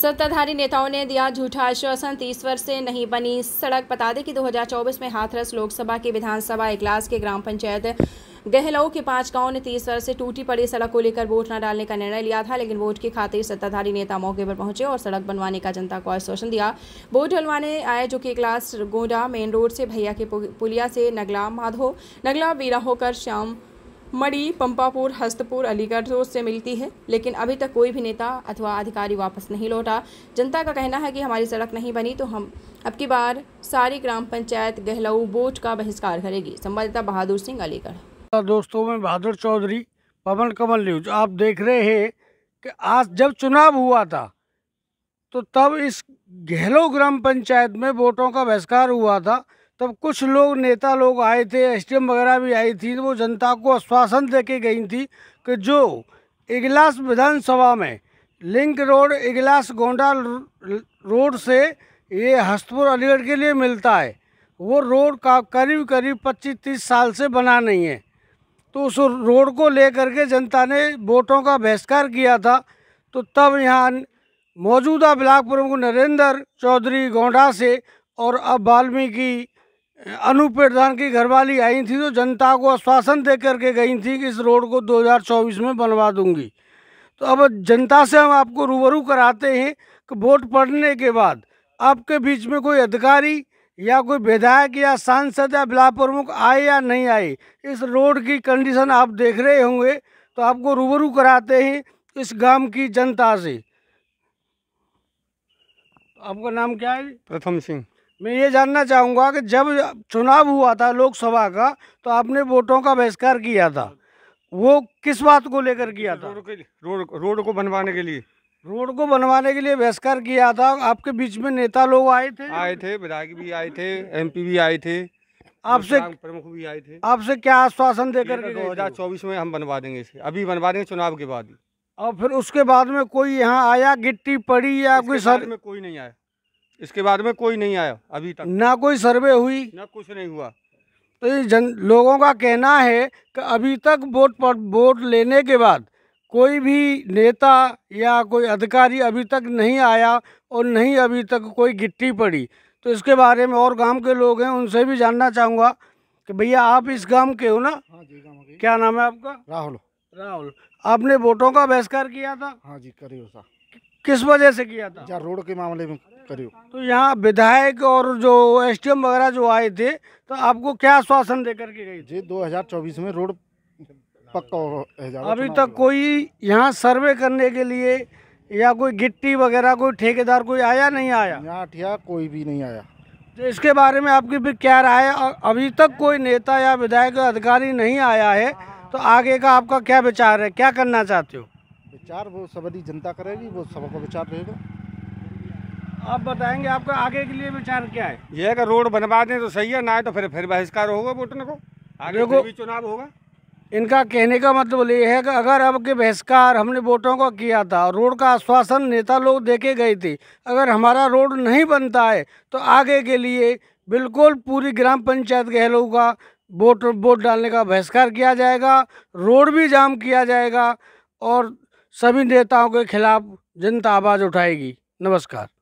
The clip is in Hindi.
सत्ताधारी नेताओं ने दिया झूठा आश्वासन तीसवर से नहीं बनी सड़क बता दें कि 2024 में हाथरस लोकसभा के विधानसभा इगलास के ग्राम पंचायत गहलों के पांच गांवों ने तीस वर्ष से टूटी पड़ी सड़क को लेकर वोट न डालने का निर्णय लिया था लेकिन वोट की खातिर सत्ताधारी नेता मौके पर पहुंचे और सड़क बनवाने का जनता को आश्वासन दिया वोट डलवाने आए जो कि इगलास गोंडा मेन रोड से भैया के पुलिया से नगला माधो नगला बीरा होकर श्याम मड़ी पंपापुर हस्तपुर अलीगढ़ रोड से मिलती है लेकिन अभी तक कोई भी नेता अथवा अधिकारी वापस नहीं लौटा जनता का कहना है कि हमारी सड़क नहीं बनी तो हम अब की बार सारी ग्राम पंचायत गहलऊ बोट का बहिष्कार करेगी संवाददाता बहादुर सिंह अलीगढ़ दोस्तों में बहादुर चौधरी पवन कमल न्यूज आप देख रहे हैं कि आज जब चुनाव हुआ था तो तब इस गहलो ग्राम पंचायत में वोटों का बहिष्कार हुआ था तब कुछ लोग नेता लोग आए थे एस वगैरह भी आई थी तो वो जनता को आश्वासन दे के गई थी कि जो इगलास विधानसभा में link road Iglas Gonda road से ये हस्तपुर अलीगढ़ के लिए मिलता है वो रोड का करीब करीब 25-30 साल से बना नहीं है तो उस रोड को लेकर के जनता ने वोटों का बहिष्कार किया था तो तब यहाँ मौजूदा ब्लाक प्रमुख नरेंद्र चौधरी गोंडा से और अब वाल्मीकि अनूप प्रधान की घरवाली आई थी तो जनता को आश्वासन दे करके गई थी कि इस रोड को 2024 में बनवा दूंगी तो अब जनता से हम आपको रूबरू कराते हैं कि वोट पड़ने के बाद आपके बीच में कोई अधिकारी या कोई विधायक या सांसद या बिला प्रमुख आए या नहीं आए इस रोड की कंडीशन आप देख रहे होंगे तो आपको रूबरू कराते हैं इस गाँव की जनता से आपका नाम क्या है प्रथम सिंह मैं ये जानना चाहूँगा कि जब चुनाव हुआ था लोकसभा का तो आपने वोटों का बहिष्कार किया था वो किस बात को लेकर किया था रोड रोड को बनवाने के लिए रोड को बनवाने के लिए बहिष्कार किया था आपके बीच में नेता लोग आए थे आए थे विधायक भी आए थे एमपी भी आए थे आपसे प्रमुख भी आए थे आपसे क्या आश्वासन देकर तो दो हजार चौबीस में हम बनवा देंगे इसे अभी बनवा देंगे चुनाव के बाद और फिर उसके बाद में कोई यहाँ आया गिट्टी पड़ी या कोई सर में कोई नहीं आया इसके बाद में कोई नहीं आया अभी तक ना कोई सर्वे हुई ना कुछ नहीं हुआ तो जन लोगों का कहना है कि अभी तक वोट पर वोट लेने के बाद कोई भी नेता या कोई अधिकारी अभी तक नहीं आया और नहीं अभी तक कोई गिट्टी पड़ी तो इसके बारे में और गांव के लोग हैं उनसे भी जानना चाहूँगा कि भैया आप इस गांव के हो ना हाँ जी गांव क्या नाम है आपका राहुल राहुल आपने वोटों का बहिष्कार किया था हाँ जी करियो सा किस वजह से किया था रोड के मामले में करियो तो यहाँ विधायक और जो एसडीएम वगैरह जो आए थे तो आपको क्या आश्वासन देकर के गए जी 2024 में रोड पक्का अभी तक कोई यहाँ सर्वे करने के लिए या कोई गिट्टी वगैरह कोई ठेकेदार कोई आया नहीं आया यहाँ ठिया कोई भी नहीं आया तो इसके बारे में आपकी भी क्या राय है अभी तक कोई नेता या विधायक अधिकारी नहीं आया है तो आगे का आपका क्या विचार है क्या करना चाहते हो विचार वो सबरी जनता करेगी वो सबका विचार रहेगा आप बताएंगे आपका आगे के लिए विचार क्या है ये अगर रोड बनवा दें तो सही है ना तो फिर फिर बहिष्कार होगा वोटने को तो। आगे को भी चुनाव होगा इनका कहने का मतलब ये है कि अगर अब के बहिष्कार हमने वोटों का किया था और रोड का आश्वासन नेता लोग देके गए थे अगर हमारा रोड नहीं बनता है तो आगे के लिए बिल्कुल पूरी ग्राम पंचायत गहलों का वोट वोट डालने का बहिष्कार किया जाएगा रोड भी जाम किया जाएगा और सभी नेताओं के खिलाफ जनता आवाज़ उठाएगी नमस्कार